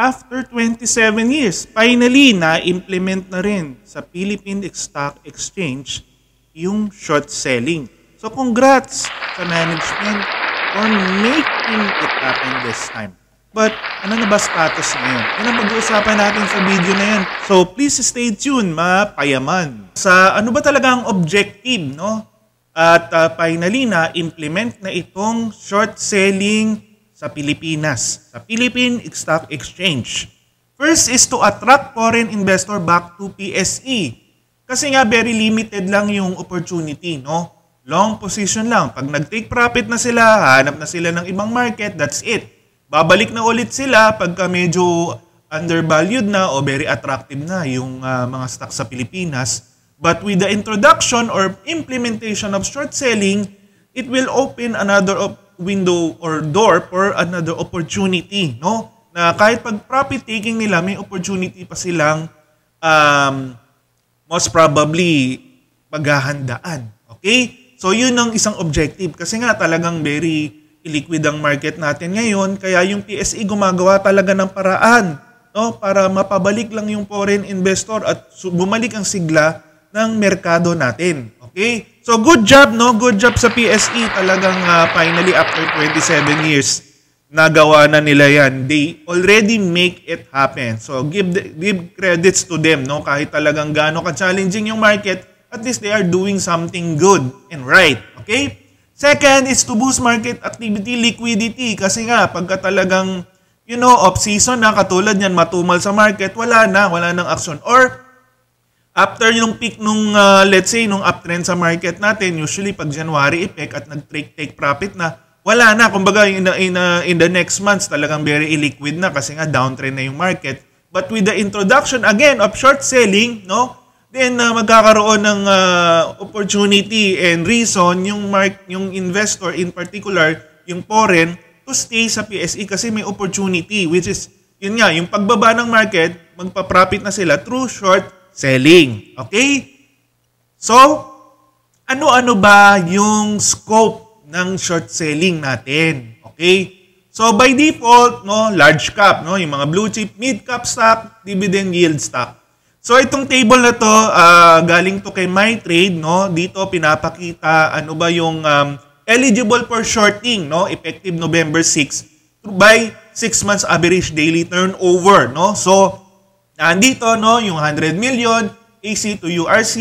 after 27 years, finally, na-implement na rin sa Philippine Stock Exchange yung short selling. So congrats sa management on making it happen this time. But ano na ba status ngayon? Yan ang pag-uusapan natin sa video na yan. So please stay tuned, mga payaman. Sa ano ba talaga ang objective, no? At uh, finally na implement na itong short selling sa Pilipinas, sa Philippine Stock Exchange. First is to attract foreign investor back to PSE. Kasi nga very limited lang yung opportunity, no? Long position lang. Pag nag-take profit na sila, hanap na sila ng ibang market, that's it. Babalik na ulit sila pagka medyo undervalued na o very attractive na yung uh, mga stocks sa Pilipinas. But with the introduction or implementation of short selling, it will open another op- window or door for another opportunity, no? Na kahit pag profit taking nila, may opportunity pa silang um, most probably paghahandaan. Okay? So yun ang isang objective kasi nga talagang very illiquid ang market natin ngayon kaya yung PSE gumagawa talaga ng paraan no para mapabalik lang yung foreign investor at bumalik ang sigla ng merkado natin. Okay? So good job, no? Good job sa PSE. Talagang uh, finally after 27 years, nagawa na nila yan. They already make it happen. So give the, give credits to them, no? Kahit talagang gaano ka-challenging yung market, at least they are doing something good and right. Okay? Second is to boost market activity liquidity kasi nga pagka talagang you know off season na katulad niyan matumal sa market, wala na, wala nang action or After yung peak nung, uh, let's say, nung uptrend sa market natin, usually pag January effect at nag-take profit na, wala na. Kumbaga, in, the, in, in the next months, talagang very illiquid na kasi nga downtrend na yung market. But with the introduction, again, of short selling, no? Then, uh, magkakaroon ng uh, opportunity and reason yung, mark, yung investor, in particular, yung foreign, to stay sa PSE kasi may opportunity, which is, yun nga, yung pagbaba ng market, magpa-profit na sila through short selling. Okay? So, ano-ano ba yung scope ng short selling natin? Okay? So, by default, no, large cap, no, yung mga blue chip, mid cap stock, dividend yield stock. So, itong table na to, uh, galing to kay My Trade, no? Dito pinapakita ano ba yung um, eligible for shorting, no? Effective November 6 by 6 months average daily turnover, no? So, Andito, no, yung 100 million, AC to URC,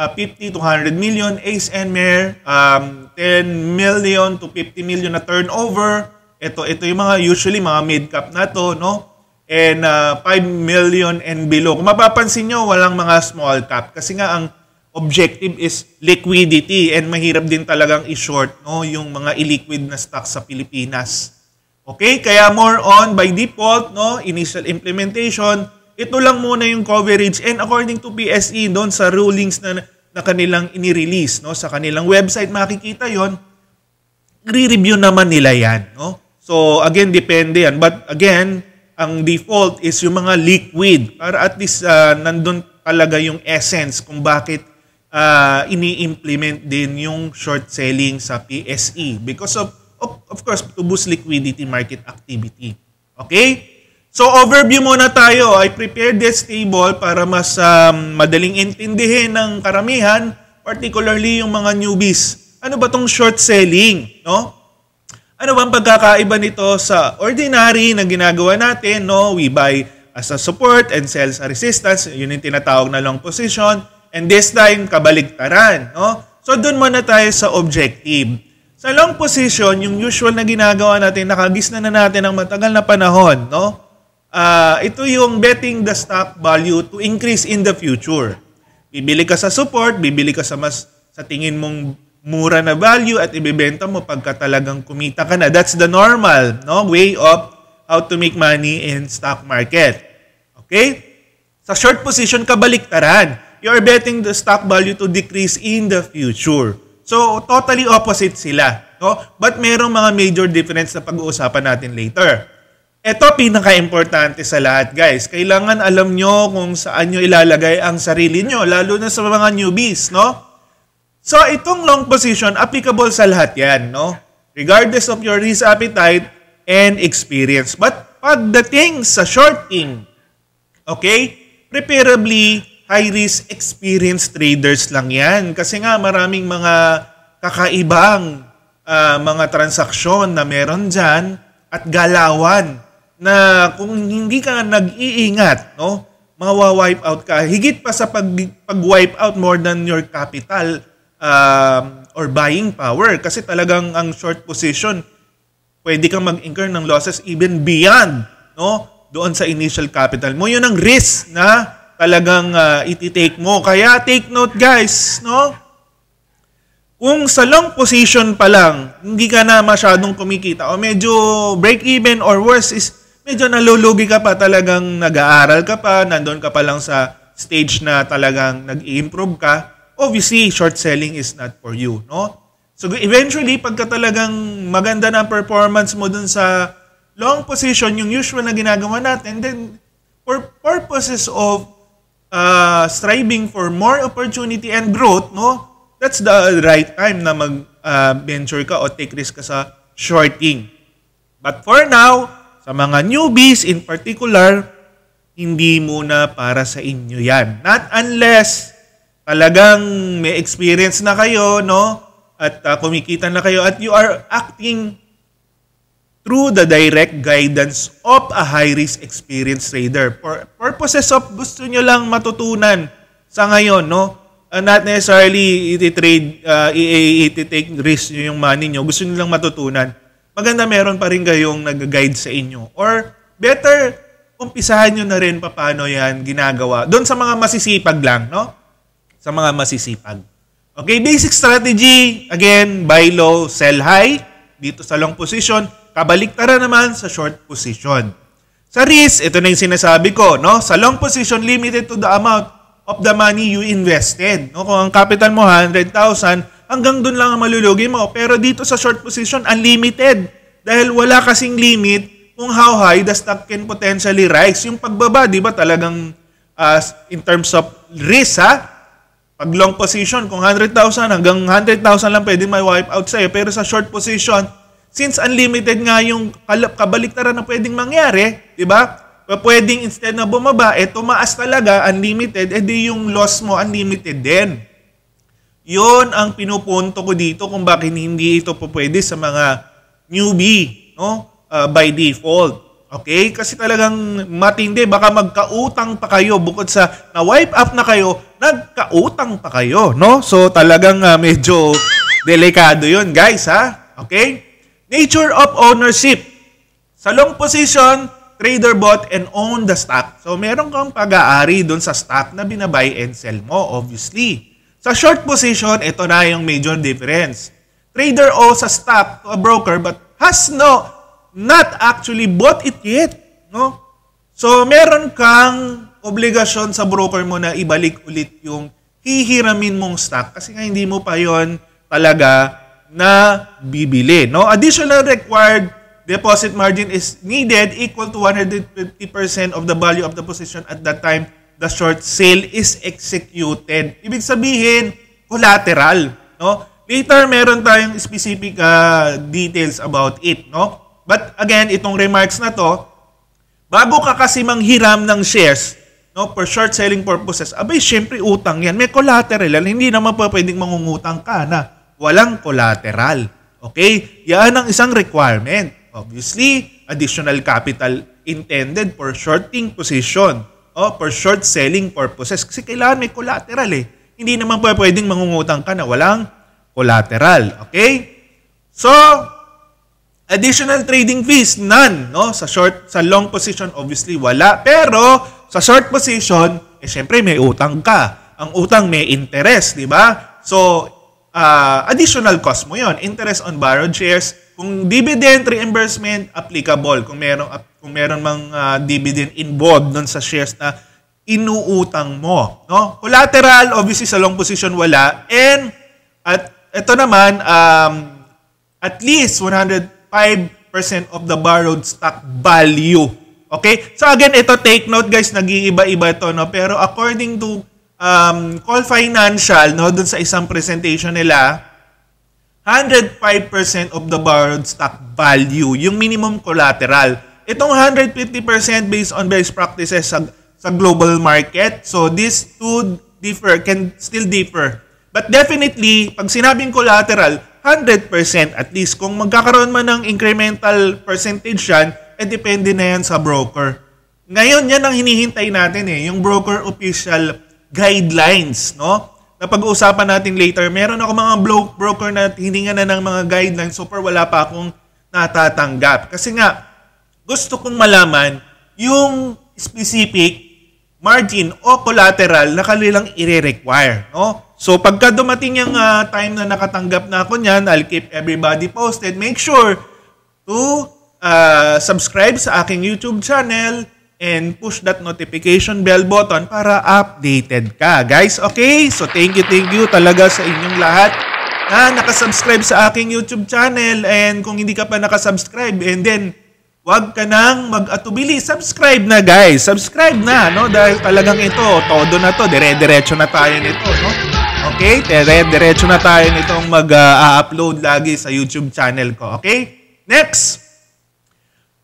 uh, 50 to 100 million, Ace and Mare, um, 10 million to 50 million na turnover. Ito, ito yung mga usually mga mid-cap na to, no? And uh, 5 million and below. Kung mapapansin nyo, walang mga small cap. Kasi nga, ang objective is liquidity and mahirap din talagang i-short no, yung mga illiquid na stocks sa Pilipinas. Okay, kaya more on by default, no, initial implementation, ito lang muna yung coverage. And according to PSE, doon sa rulings na, na kanilang inirelease no, sa kanilang website, makikita yon re-review naman nila yan. No? So again, depende yan. But again, ang default is yung mga liquid para at least uh, nandun talaga yung essence kung bakit uh, ini-implement din yung short selling sa PSE because of, of, of course, to boost liquidity market activity. Okay? So overview muna tayo. I prepared this table para mas um, madaling intindihin ng karamihan, particularly yung mga newbies. Ano ba tong short selling, no? Ano bang pagkakaiba nito sa ordinary na ginagawa natin, no? We buy as a support and sell as a resistance, yun yung tinatawag na long position. And this time, kabaligtaran, no? So doon muna tayo sa objective. Sa long position, yung usual na ginagawa natin, nakagis na na natin ng matagal na panahon, no? uh, ito yung betting the stock value to increase in the future. Bibili ka sa support, bibili ka sa mas sa tingin mong mura na value at ibebenta mo pagka talagang kumita ka na. That's the normal no way of how to make money in stock market. Okay? Sa short position, kabaliktaran. You are betting the stock value to decrease in the future. So, totally opposite sila. No? But merong mga major difference na pag-uusapan natin later. Ito pinaka-importante sa lahat guys. Kailangan alam nyo kung saan nyo ilalagay ang sarili nyo, lalo na sa mga newbies, no? So itong long position, applicable sa lahat yan, no? Regardless of your risk appetite and experience. But pagdating sa shorting, okay? Preferably, high-risk experienced traders lang yan. Kasi nga maraming mga kakaibang uh, mga transaksyon na meron dyan at galawan na kung hindi ka nag-iingat, no, mawa-wipe out ka. Higit pa sa pag, pag-wipe out more than your capital um, or buying power. Kasi talagang ang short position, pwede kang mag-incur ng losses even beyond no, doon sa initial capital mo. Yun ang risk na talagang uh, iti-take mo. Kaya take note guys, no? Kung sa long position pa lang, hindi ka na masyadong kumikita o medyo break even or worse is medyo nalulugi ka pa talagang nag-aaral ka pa, nandoon ka pa lang sa stage na talagang nag-improve ka, obviously short selling is not for you, no? So eventually pagka talagang maganda na ang performance mo dun sa long position, yung usual na ginagawa natin, then for purposes of uh, striving for more opportunity and growth, no? That's the right time na mag uh, venture ka o take risk ka sa shorting. But for now, sa mga newbies in particular, hindi muna para sa inyo yan. Not unless talagang may experience na kayo, no? At uh, kumikita na kayo at you are acting through the direct guidance of a high-risk experienced trader. For purposes of gusto nyo lang matutunan sa ngayon, no? Uh, not necessarily iti-trade, uh, i-take risk nyo yung money nyo. Gusto nyo lang matutunan maganda meron pa rin kayong nag-guide sa inyo. Or better, umpisahan nyo na rin paano yan ginagawa. Doon sa mga masisipag lang, no? Sa mga masisipag. Okay, basic strategy, again, buy low, sell high. Dito sa long position, kabaliktara naman sa short position. Sa risk, ito na yung sinasabi ko, no? Sa long position, limited to the amount of the money you invested. No? Kung ang capital mo 100,000, hanggang doon lang ang malulugi mo. Pero dito sa short position, unlimited. Dahil wala kasing limit kung how high the stock can potentially rise. Yung pagbaba, di ba talagang uh, in terms of risk, ha? Pag long position, kung 100,000 hanggang 100,000 lang pwede may wipe out sa'yo. Pero sa short position, since unlimited nga yung kabaliktaran na pwedeng mangyari, di ba? Pwedeng instead na bumaba, eh tumaas talaga, unlimited, eh di yung loss mo unlimited din. Yun ang pinupunto ko dito kung bakit hindi ito po pwede sa mga newbie, no? Uh, by default. Okay? Kasi talagang matindi. Baka magkautang pa kayo bukod sa na-wipe up na kayo, nagkautang pa kayo, no? So talagang uh, medyo delikado yun, guys, ha? Okay? Nature of ownership. Sa long position, trader bought and own the stock. So meron kang pag-aari doon sa stock na binabuy and sell mo, obviously. Sa short position, ito na yung major difference. Trader owes a stock to a broker but has no, not actually bought it yet. No? So, meron kang obligasyon sa broker mo na ibalik ulit yung hihiramin mong stock kasi nga hindi mo pa yon talaga na bibili. No? Additional required deposit margin is needed equal to 150% of the value of the position at that time the short sale is executed. Ibig sabihin, collateral, no? Later, meron tayong specific uh, details about it, no? But again, itong remarks na to, bago ka kasi manghiram ng shares, no, for short selling purposes, abay, syempre utang yan. May collateral. Hindi naman pa pwedeng mangungutang ka na walang collateral. Okay? Yan ang isang requirement. Obviously, additional capital intended for shorting position o oh, for short selling purposes. Kasi kailangan may collateral eh. Hindi naman pa pwedeng mangungutang ka na walang collateral. Okay? So, additional trading fees, none. No? Sa short, sa long position, obviously, wala. Pero, sa short position, eh syempre may utang ka. Ang utang may interest, di ba? So, uh, additional cost mo yon Interest on borrowed shares. Kung dividend reimbursement, applicable. Kung merong kung meron mang uh, ah, dividend involved doon sa shares na inuutang mo. No? Collateral, obviously sa long position wala. And at ito naman, um, at least 105% of the borrowed stock value. Okay? So again, ito take note guys, nag-iiba-iba ito. No? Pero according to um, Call Financial, no, dun sa isang presentation nila, 105% of the borrowed stock value, yung minimum collateral. Itong 150% based on best practices sa, sa global market. So these two differ, can still differ. But definitely, pag sinabing collateral, 100% at least. Kung magkakaroon man ng incremental percentage yan, eh depende na yan sa broker. Ngayon, yan ang hinihintay natin eh, yung broker official guidelines, no? na pag-uusapan natin later. Meron ako mga bro- broker na hininga na ng mga guidelines so far wala pa akong natatanggap. Kasi nga, gusto kong malaman yung specific margin o collateral na kanilang i-require. No? So pagka dumating yung uh, time na nakatanggap na ako niyan, I'll keep everybody posted. Make sure to uh, subscribe sa aking YouTube channel and push that notification bell button para updated ka. Guys, okay? So thank you, thank you talaga sa inyong lahat na nakasubscribe sa aking YouTube channel and kung hindi ka pa nakasubscribe and then Huwag ka nang mag-atubili. Subscribe na guys. Subscribe na, no? Dahil talagang ito, todo na to. Dire-diretso na tayo nito, no? Okay? Dire-diretso na tayo nitong mag-upload lagi sa YouTube channel ko. Okay? Next!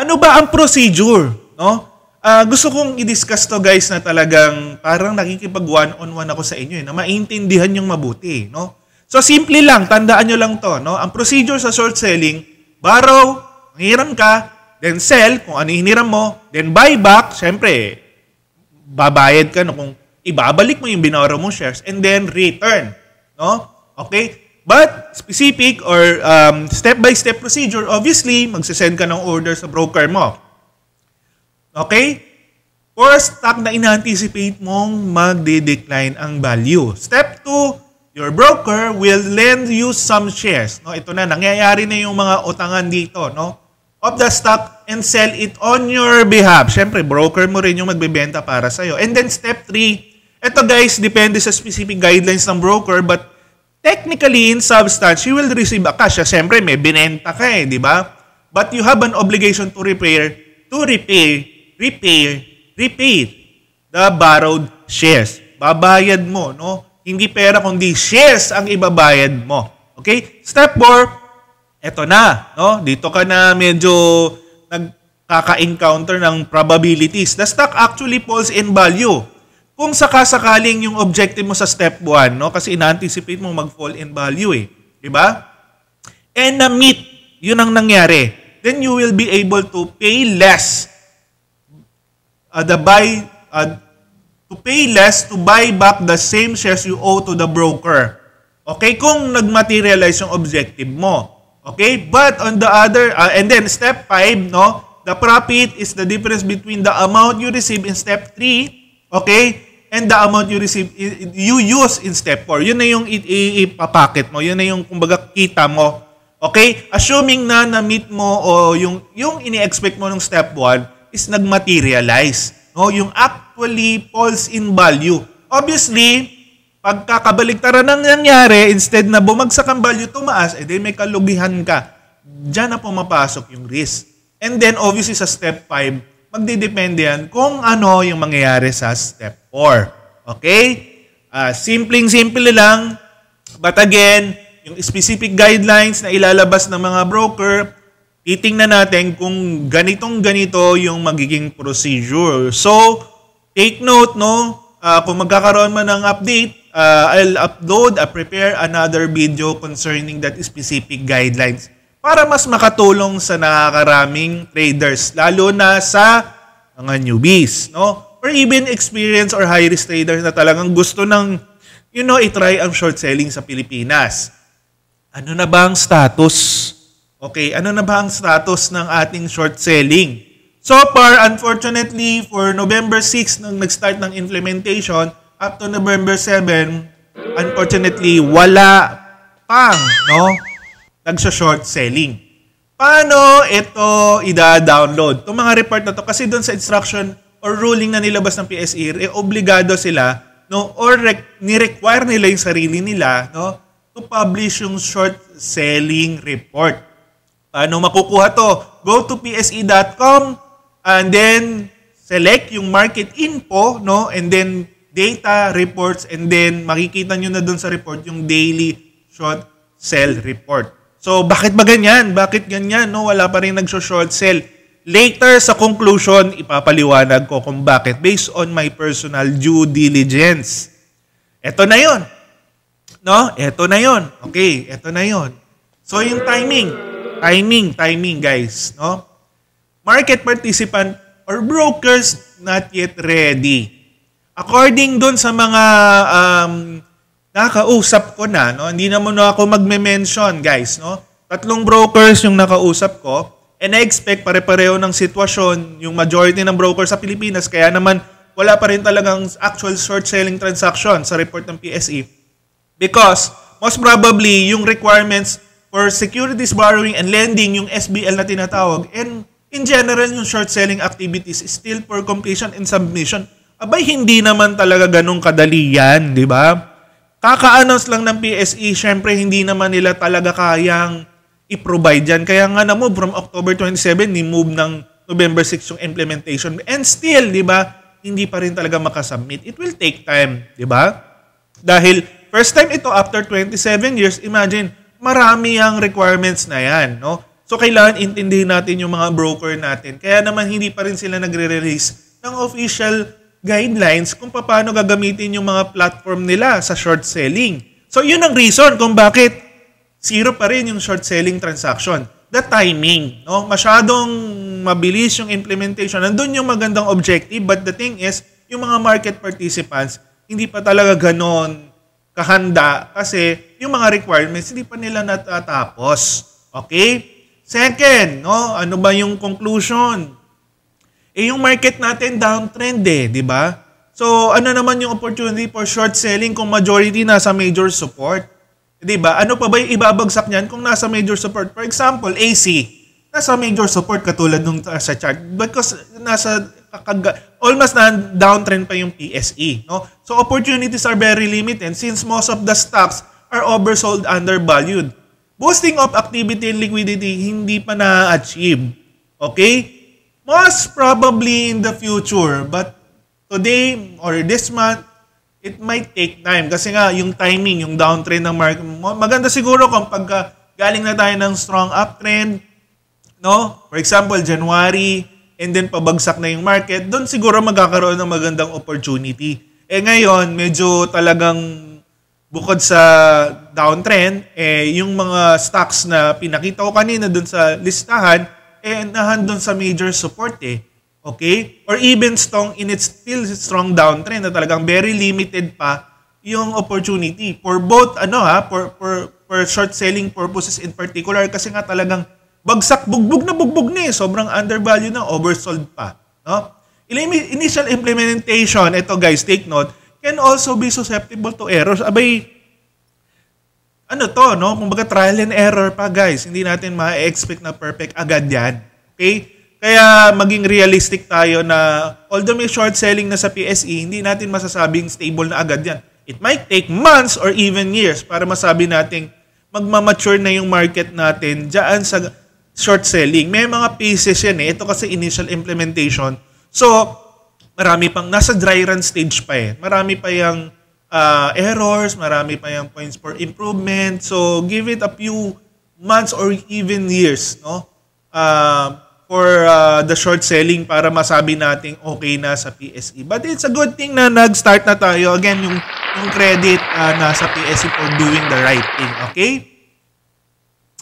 Ano ba ang procedure? No? Uh, gusto kong i-discuss to guys na talagang parang nakikipag one-on-one ako sa inyo eh, na maintindihan yung mabuti. No? So simple lang, tandaan nyo lang to. No? Ang procedure sa short selling, borrow, manghiram ka, then sell, kung ano hiniram mo, then buy back, syempre, babayad ka no, kung ibabalik mo yung binoro mo shares, and then return. No? Okay? But specific or um, step-by-step procedure, obviously, magsasend ka ng order sa broker mo. Okay? For a stock na in-anticipate mong magde-decline ang value. Step 2, your broker will lend you some shares. No, ito na, nangyayari na yung mga utangan dito. No? of the stock and sell it on your behalf. Siyempre, broker mo rin yung magbebenta para sa'yo. And then step 3, ito guys, depende sa specific guidelines ng broker but technically in substance, you will receive a cash. Siyempre, may binenta ka eh, di ba? But you have an obligation to repair, to repay, repair, repair the borrowed shares. Babayad mo, no? Hindi pera kundi shares ang ibabayad mo. Okay? Step 4, eto na, no? Dito ka na medyo nagkaka-encounter ng probabilities. The stock actually falls in value. Kung sakasakaling yung objective mo sa step 1, no? Kasi in anticipate mo mag-fall in value eh. 'Di ba? And na-meet, yun ang nangyari. Then you will be able to pay less uh, the buy uh, to pay less to buy back the same shares you owe to the broker. Okay, kung nagmaterialize yung objective mo. Okay? But on the other, uh, and then step 5, no? The profit is the difference between the amount you receive in step 3, okay? And the amount you receive, you use in step 4. Yun na yung ipapacket mo. Yun na yung, kumbaga, kita mo. Okay? Assuming na na-meet mo o yung, yung ini-expect mo ng step 1 is nag-materialize. No? Yung actually falls in value. Obviously, pagkakabaligtaran ng nangyari, instead na bumagsak ang value, tumaas, edi eh, may kalugihan ka. Diyan na pumapasok yung risk. And then, obviously, sa step 5, magdidepende yan kung ano yung mangyayari sa step 4. Okay? Uh, ah, Simpleng-simple lang. But again, yung specific guidelines na ilalabas ng mga broker, titingnan natin kung ganitong-ganito yung magiging procedure. So, take note, no? Uh, kung magkakaroon man ng update, uh, I'll upload, uh, prepare another video concerning that specific guidelines para mas makatulong sa nakakaraming traders, lalo na sa mga newbies, no? Or even experienced or high-risk traders na talagang gusto ng, you know, itry ang short selling sa Pilipinas. Ano na ba ang status? Okay, ano na ba ang status ng ating short selling? So far, unfortunately, for November 6, nang nag-start ng implementation, up to November 7, unfortunately, wala pang, no? Nagso-short selling. Paano ito ida-download? Itong mga report na to, kasi doon sa instruction or ruling na nilabas ng PSE, eh, obligado sila, no? Or re- ni-require nila yung sarili nila, no? To publish yung short selling report. Paano makukuha to? Go to pse.com and then select yung market info, no? And then data, reports, and then makikita nyo na doon sa report yung daily short sell report. So, bakit ba ganyan? Bakit ganyan? No, wala pa rin nag-short sell. Later, sa conclusion, ipapaliwanag ko kung bakit based on my personal due diligence. Ito na yon. No? Ito na yon. Okay, ito na yon. So, yung timing. Timing, timing, guys. No? Market participant or brokers not yet ready. According dun sa mga um, nakausap ko na, no? hindi naman na ako magme-mention, guys. No? Tatlong brokers yung nakausap ko. And I expect pare-pareho ng sitwasyon yung majority ng brokers sa Pilipinas. Kaya naman, wala pa rin talagang actual short selling transaction sa report ng PSE. Because, most probably, yung requirements for securities borrowing and lending, yung SBL na tinatawag, and in general, yung short selling activities is still for completion and submission Abay, hindi naman talaga ganun kadali yan, di ba? Kaka-announce lang ng PSE, syempre hindi naman nila talaga kayang i-provide yan. Kaya nga na mo, from October 27, ni-move ng November 6 yung implementation. And still, di ba, hindi pa rin talaga makasubmit. It will take time, di ba? Dahil first time ito after 27 years, imagine, marami ang requirements na yan, no? So, kailangan intindihin natin yung mga broker natin. Kaya naman, hindi pa rin sila nagre-release ng official guidelines kung paano gagamitin yung mga platform nila sa short selling. So yun ang reason kung bakit zero pa rin yung short selling transaction. The timing, no? Masyadong mabilis yung implementation. Nandun yung magandang objective but the thing is, yung mga market participants hindi pa talaga ganon kahanda kasi yung mga requirements hindi pa nila natatapos. Okay? Second, no, ano ba yung conclusion? Eh yung market natin downtrend eh, di ba? So ano naman yung opportunity for short selling kung majority nasa major support? Di ba? Ano pa ba yung ibabagsak niyan kung nasa major support? For example, AC. Nasa major support katulad nung uh, sa chart. Because nasa kakag almost na downtrend pa yung PSE. No? So opportunities are very limited since most of the stocks are oversold undervalued. Boosting of activity and liquidity hindi pa na-achieve. Okay? Most probably in the future, but today or this month, it might take time. Kasi nga, yung timing, yung downtrend ng market, maganda siguro kung pagka galing na tayo ng strong uptrend, no? For example, January, and then pabagsak na yung market, doon siguro magkakaroon ng magandang opportunity. Eh ngayon, medyo talagang bukod sa downtrend, eh yung mga stocks na pinakita ko kanina doon sa listahan, and nahand ah, sa major support eh. Okay? Or even strong in its still strong downtrend na talagang very limited pa yung opportunity for both ano ha ah, for for for short selling purposes in particular kasi nga talagang bagsak bugbog na bugbog ni eh sobrang undervalued na oversold pa no initial implementation ito guys take note can also be susceptible to errors abay ano to, no? Kumbaga trial and error pa, guys. Hindi natin ma-expect na perfect agad yan. Okay? Kaya maging realistic tayo na although may short selling na sa PSE, hindi natin masasabing stable na agad yan. It might take months or even years para masabi nating magmamature na yung market natin dyan sa short selling. May mga pieces yan eh. Ito kasi initial implementation. So, marami pang nasa dry run stage pa eh. Marami pa yung uh, errors, marami pa yung points for improvement. So, give it a few months or even years, no? Uh, for uh, the short selling para masabi nating okay na sa PSE. But it's a good thing na nag-start na tayo. Again, yung, yung credit uh, na sa PSE for doing the right thing. Okay?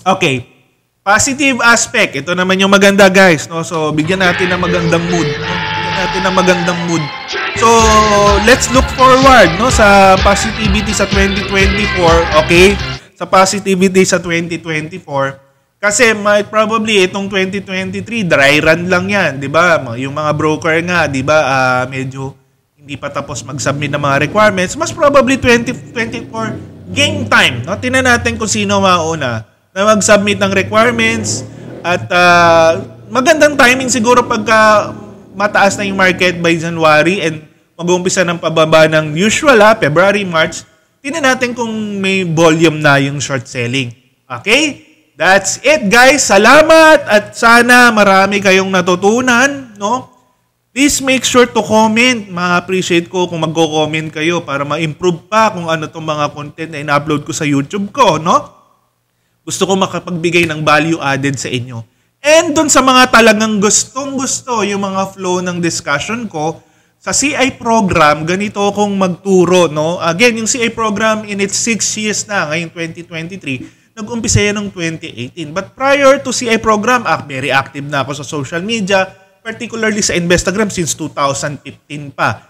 Okay. Positive aspect. Ito naman yung maganda, guys. No? So, bigyan natin ng magandang mood. No? Bigyan natin ng magandang mood So, let's look forward no sa positivity sa 2024, okay? Sa positivity sa 2024. Kasi might probably itong 2023 dry run lang 'yan, 'di ba? Yung mga broker nga, 'di ba, uh, medyo hindi pa tapos mag-submit ng mga requirements. Mas probably 2024 game time. No? Tinan natin kung sino mauna na mag-submit ng requirements at uh, magandang timing siguro pagka mataas na yung market by January and mag-uumpisa ng pababa ng usual ha, February, March, tingnan natin kung may volume na yung short selling. Okay? That's it guys. Salamat at sana marami kayong natutunan, no? Please make sure to comment. Ma-appreciate ko kung magko-comment kayo para ma-improve pa kung ano tong mga content na in-upload ko sa YouTube ko, no? Gusto ko makapagbigay ng value added sa inyo. And dun sa mga talagang gustong gusto yung mga flow ng discussion ko, sa CI program, ganito akong magturo. No? Again, yung CI program in its 6 years na, ngayong 2023, nag-umpisa yan ng 2018. But prior to CI program, ah, very active na ako sa social media, particularly sa Instagram since 2015 pa.